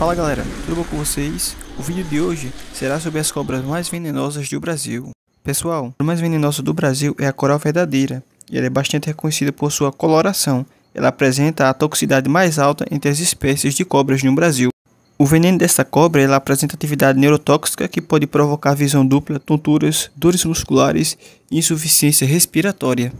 Fala galera, tudo bom com vocês? O vídeo de hoje será sobre as cobras mais venenosas do Brasil. Pessoal, a mais venenosa do Brasil é a coral verdadeira, e ela é bastante reconhecida por sua coloração. Ela apresenta a toxicidade mais alta entre as espécies de cobras no Brasil. O veneno desta cobra ela apresenta atividade neurotóxica que pode provocar visão dupla, tonturas, dores musculares e insuficiência respiratória.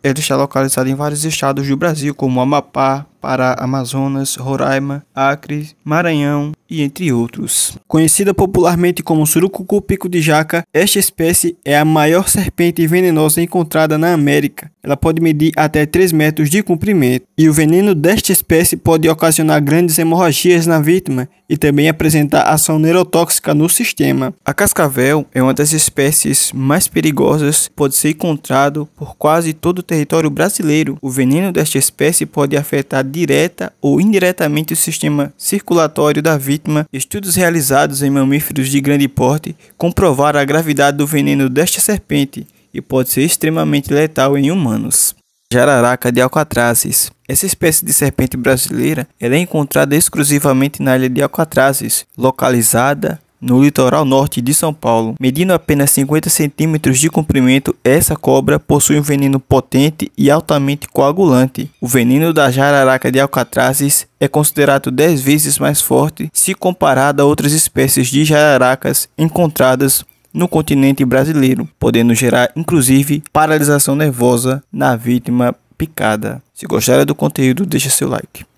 Ela está localizada em vários estados do Brasil, como Amapá, Pará, Amazonas, Roraima, Acre, Maranhão e entre outros. Conhecida popularmente como surucucu pico de jaca, esta espécie é a maior serpente venenosa encontrada na América ela pode medir até 3 metros de comprimento e o veneno desta espécie pode ocasionar grandes hemorragias na vítima e também apresentar ação neurotóxica no sistema. A cascavel é uma das espécies mais perigosas, pode ser encontrado por quase todo o território brasileiro. O veneno desta espécie pode afetar direta ou indiretamente o sistema circulatório da vítima. Estudos realizados em mamíferos de grande porte comprovaram a gravidade do veneno desta serpente e pode ser extremamente letal em humanos. Jararaca de Alcatrazes. Essa espécie de serpente brasileira é encontrada exclusivamente na ilha de Alcatrazes, localizada no litoral norte de São Paulo. Medindo apenas 50 centímetros de comprimento, essa cobra possui um veneno potente e altamente coagulante. O veneno da jararaca de Alcatrazes é considerado 10 vezes mais forte se comparado a outras espécies de jararacas encontradas no continente brasileiro, podendo gerar inclusive paralisação nervosa na vítima picada. Se gostaram do conteúdo, deixa seu like.